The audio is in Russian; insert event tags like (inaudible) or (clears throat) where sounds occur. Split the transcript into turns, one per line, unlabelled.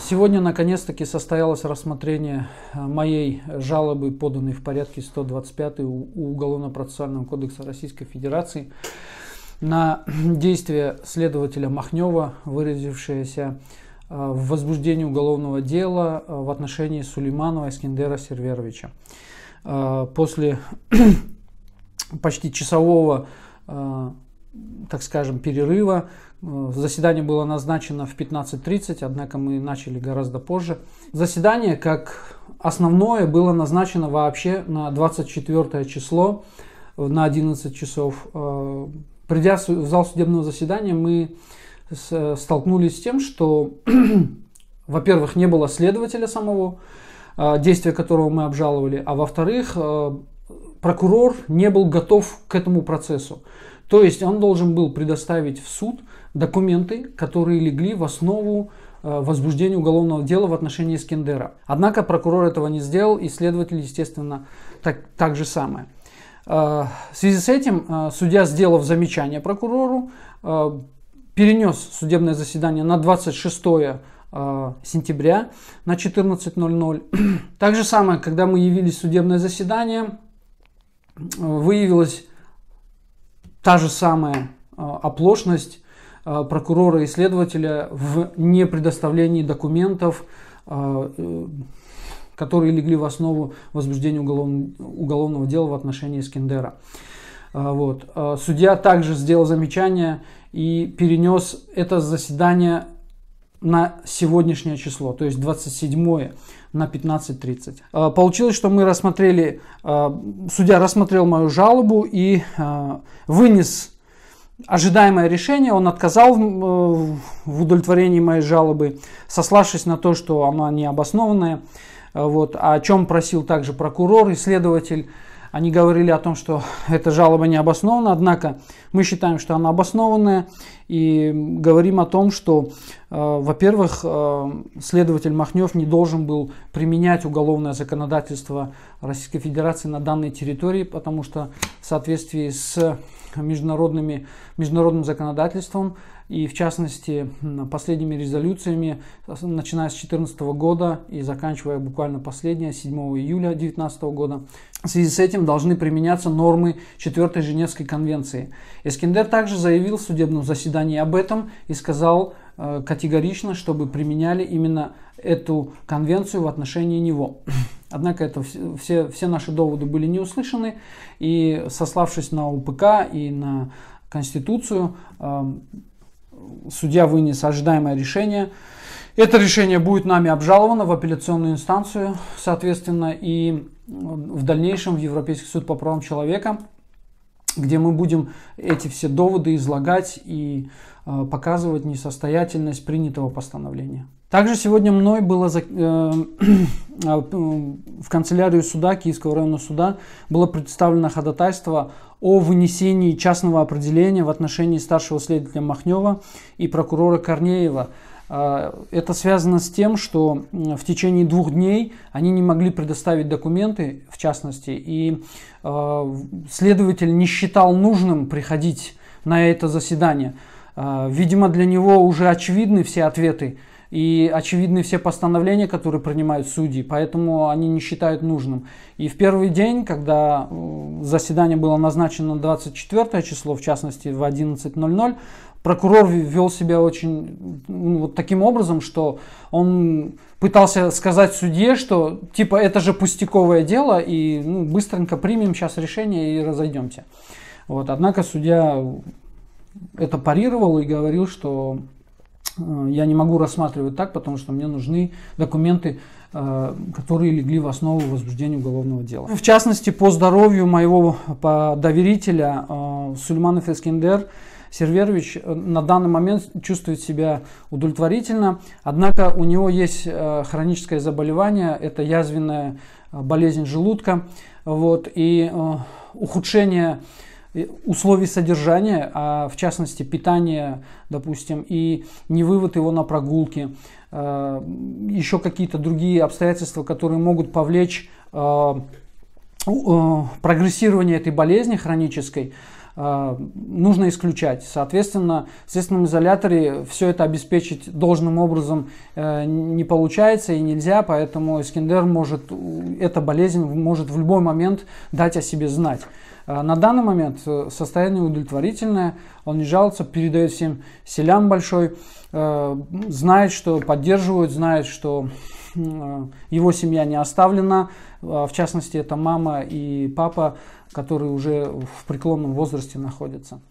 Сегодня наконец-таки состоялось рассмотрение э, моей жалобы, поданной в порядке 125 Уголовно-процессуального кодекса Российской Федерации на действия следователя Махнева, выразившееся э, в возбуждении уголовного дела э, в отношении Сулейманова Искендера Серверовича. После (clears throat) почти часового так скажем, перерыва. Э, заседание было назначено в 15.30, однако мы начали гораздо позже. Заседание, как основное, было назначено вообще на 24 число, э, на 11 часов. Э, придя в зал судебного заседания, мы столкнулись с тем, что, (clears throat) во-первых, не было следователя самого, действия которого мы обжаловали, а во-вторых, прокурор не был готов к этому процессу. То есть он должен был предоставить в суд документы, которые легли в основу э, возбуждения уголовного дела в отношении Искендера. Однако прокурор этого не сделал, и следователь, естественно, так, так же самое. Э, в связи с этим э, судья, сделав замечание прокурору, перенес судебное заседание на 26 сентября на 14.00. (clears throat) Так же самое, когда мы явились в судебное заседание, выявилось та же самая а, оплошность а, прокурора и следователя в непредоставлении документов, а, э, которые легли в основу возбуждения уголовного дела в отношении Искендера. Вот. Судья также сделал замечание и перенес это заседание на сегодняшнее число, то есть 27 на 15.30. Э, получилось, что мы рассмотрели, э, судья рассмотрел мою жалобу и э, вынес ожидаемое решение, он отказал в удовлетворении моей жалобы, сославшись на то, что она необоснованная, вот, о чем просил также прокурор и следователь. Они говорили о том, что эта жалоба не обоснована, однако мы считаем, что она обоснованная и говорим о том, что, э, во-первых, э, следователь Махнев не должен был применять уголовное законодательство Российской Федерации на данной территории, потому что в соответствии с международными, международным законодательством и в частности, последними резолюциями, э, начиная с 2014 года и заканчивая буквально последняя, 7 июля 2019 года, в связи с этим должны применяться нормы 4 Женевской конвенции. Искендер также заявил в судебном заседании об этом и сказал э, категорично, чтобы применяли именно эту конвенцию в отношении него. (clears throat) Однако это все, все наши доводы были не услышаны, и сославшись на УПК и на Конституцию, эм, судья вынес ожидаемое решение. Это решение будет нами обжаловано в апелляционную инстанцию, соответственно, и э, в дальнейшем в Европейский суд по правам человека, где мы будем эти все доводы излагать и э, Э, показывать несостоятельность принятого постановления. Также сегодня мной было за, э, (clears throat) э, в канцелярию суда, Киевского районного суда, было представлено ходатайство о вынесении частного определения в отношении старшего следователя Махнева и прокурора Корнеева. Это связано с тем, что в течение двух дней они не могли предоставить документы, в частности, и следователь не считал нужным приходить на это заседание. А, видимо, для него уже очевидны все ответы и очевидны все постановления, которые принимают судьи, поэтому они не считают нужным. И в первый день, когда заседание было назначено 24 число, в частности в 11.00, прокурор вел себя очень ну, вот таким образом, что он пытался сказать судье, что типа это же пустяковое дело, и ну, быстренько примем сейчас решение и разойдемся. Вот, однако судья это парировал и говорил, что э, я не могу рассматривать так, потому что мне нужны документы, э, которые легли в основу возбуждения уголовного дела. В частности, по здоровью моего э, доверителя Сульманов Эскендер Серверович на данный момент чувствует себя удовлетворительно, однако у него есть хроническое заболевание, это язвенная болезнь желудка, вот, и ухудшение условий содержания, а в частности питания, допустим, и не вывод его на прогулки, э, еще какие-то другие обстоятельства, которые могут повлечь э, э, прогрессирование этой болезни хронической, нужно исключать. Соответственно, в следственном изоляторе все это обеспечить должным образом не получается и нельзя, поэтому Искендер может, эта болезнь может в любой момент дать о себе знать. А, на данный момент э, состояние удовлетворительное, он не жалуется, передает всем селям большой, э, знает, что поддерживают, знает, что э, его семья не оставлена, а, в частности, это мама и папа, которые уже в преклонном возрасте находятся.